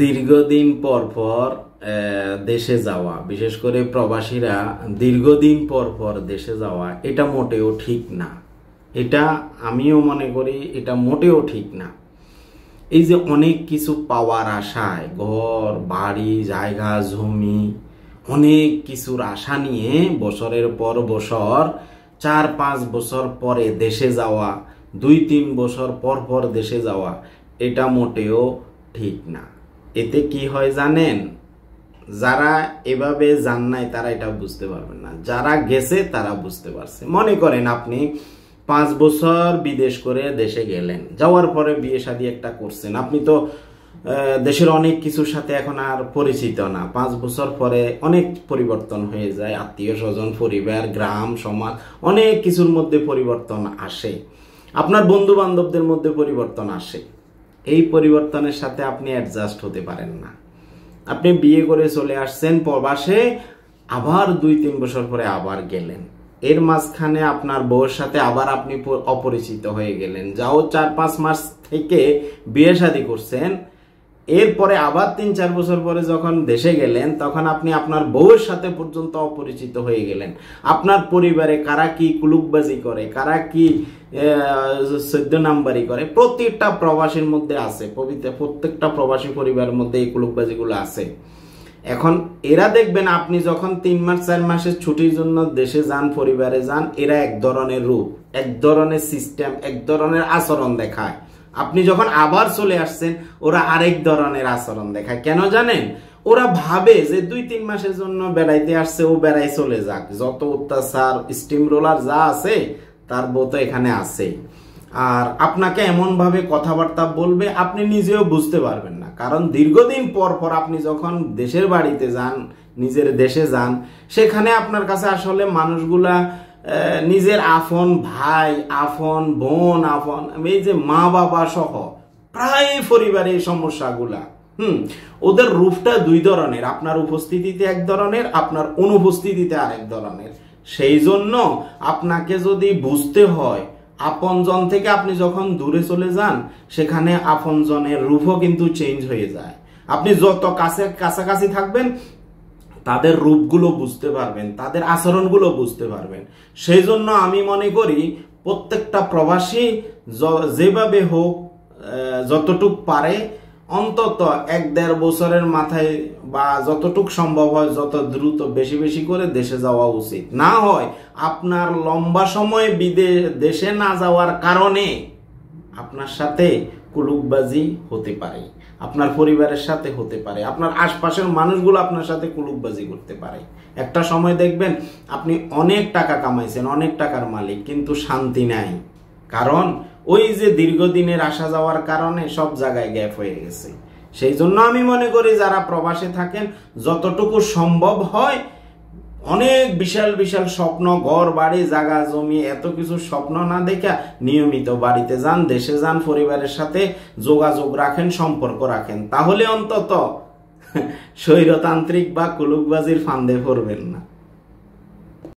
দীর্ঘদিন পর পর দেশে যাওয়া বিশেষ করে প্রবাসীরা দীর্ঘদিন পর পর দেশে যাওয়া এটা মোটেও ঠিক না এটা আমিও মনে করি এটা মোটেও ঠিক না এই যে অনেক কিছু পাওয়ার আশায় ঘর বাড়ি জায়গা জমি অনেক কিছুর আশা নিয়ে বছরের পর বছর চার পাঁচ বছর পরে দেশে যাওয়া দুই তিন বছর পর পর দেশে যাওয়া এটা মোটেও ঠিক না এতে কি হয় জানেন যারা এভাবে যান নাই তারা এটা বুঝতে পারবেন না যারা গেছে তারা বুঝতে পারছে মনে করেন আপনি পাঁচ বছর বিদেশ করে দেশে গেলেন যাওয়ার পরে বিয়ে শাদি একটা করছেন আপনি তো দেশের অনেক কিছুর সাথে এখন আর পরিচিত না পাঁচ বছর পরে অনেক পরিবর্তন হয়ে যায় আত্মীয় স্বজন পরিবার গ্রাম সমাজ অনেক কিছুর মধ্যে পরিবর্তন আসে আপনার বন্ধু বান্ধবদের মধ্যে পরিবর্তন আসে এই পরিবর্তনের সাথে আপনি অ্যাডজাস্ট হতে পারেন না আপনি বিয়ে করে চলে আসছেন প্রবাসে আবার দুই তিন বছর পরে আবার গেলেন এর মাঝখানে আপনার বউয়ের সাথে আবার আপনি অপরিচিত হয়ে গেলেন যাও চার পাঁচ মাস থেকে বিয়ে শাদী করছেন এরপরে আবার তিন চার বছর পরে যখন দেশে গেলেন তখন আপনি আপনার বউয়ের সাথে পর্যন্ত অপরিচিত হয়ে গেলেন আপনার পরিবারে কারা কি কুলুকবাজি করে কারা কি সদ্য নাম্বারি করে প্রতিটা প্রবাসীর মধ্যে আছে পবিত্র প্রত্যেকটা প্রবাসী পরিবারের মধ্যে এই কুলুকবাজিগুলো আছে এখন এরা দেখবেন আপনি যখন তিন মাস চার মাসের ছুটির জন্য দেশে যান পরিবারে যান এরা এক ধরনের রূপ এক ধরনের সিস্টেম এক ধরনের আচরণ দেখায় আপনি যখন আবার চলে আসছেন ওরা আরেক ধরনের আচরণ দেখায় কেন জানেন ওরা ভাবে যে দুই তিন মাসের জন্য বেড়াইতে আসছে ও বেড়াই চলে যাক যত অত্যাচার স্টিম রোলার যা আছে তার বউ এখানে আছে আর আপনাকে এমনভাবে কথাবার্তা বলবে আপনি নিজেও বুঝতে পারবেন না কারণ দীর্ঘদিন পর পর আপনি যখন দেশের বাড়িতে যান নিজের দেশে যান সেখানে আপনার কাছে আসলে মানুষগুলা নিজের আফন ভাই আফন বোন আফন এই যে মা বাবা সহ প্রায় পরিবারে এই সমস্যাগুলা হুম ওদের রূপটা দুই ধরনের আপনার উপস্থিতিতে এক ধরনের আপনার অনুপস্থিতিতে আরেক ধরনের সেই জন্য আপনাকে যদি বুঝতে হয় আপনজন থেকে আপনি যখন দূরে চলে যান সেখানে আপনজনের রূপও কিন্তু চেঞ্জ হয়ে যায় আপনি যত কাছে কাছাকাছি থাকবেন তাদের রূপগুলো বুঝতে পারবেন তাদের আচরণগুলো বুঝতে পারবেন সেই জন্য আমি মনে করি প্রত্যেকটা প্রবাসী যেভাবে হোক যতটুক পারে অন্তত এক দেড় বছরের মাথায় বা যতটুক সম্ভব হয় যত দ্রুত বেশি বেশি করে দেশে যাওয়া উচিত না হয় আপনার লম্বা সময় বিদেশ দেশে না যাওয়ার কারণে আপনার সাথে কুলুকবাজি হতে পারে আপনার পরিবারের সাথে হতে পারে আপনার আশপাশের মানুষগুলো আপনার সাথে কুলুকবাজি করতে পারে একটা সময় দেখবেন আপনি অনেক টাকা কামাইছেন অনেক টাকার মালিক কিন্তু শান্তি নাই কারণ ওই যে দীর্ঘদিনের আসা যাওয়ার কারণে সব জায়গায় গ্যাপ হয়ে গেছে সেই জন্য আমি মনে করি যারা প্রবাসে থাকেন যতটুকু সম্ভব হয় অনেক বিশাল বিশাল স্বপ্ন ঘর বাড়ি জাগা জমি এত কিছু স্বপ্ন না দেখা নিয়মিত বাড়িতে যান দেশে যান পরিবারের সাথে যোগাযোগ রাখেন সম্পর্ক রাখেন তাহলে অন্তত স্বৈরতান্ত্রিক বা কুলুকবাজির ফান্দে পড়বেন না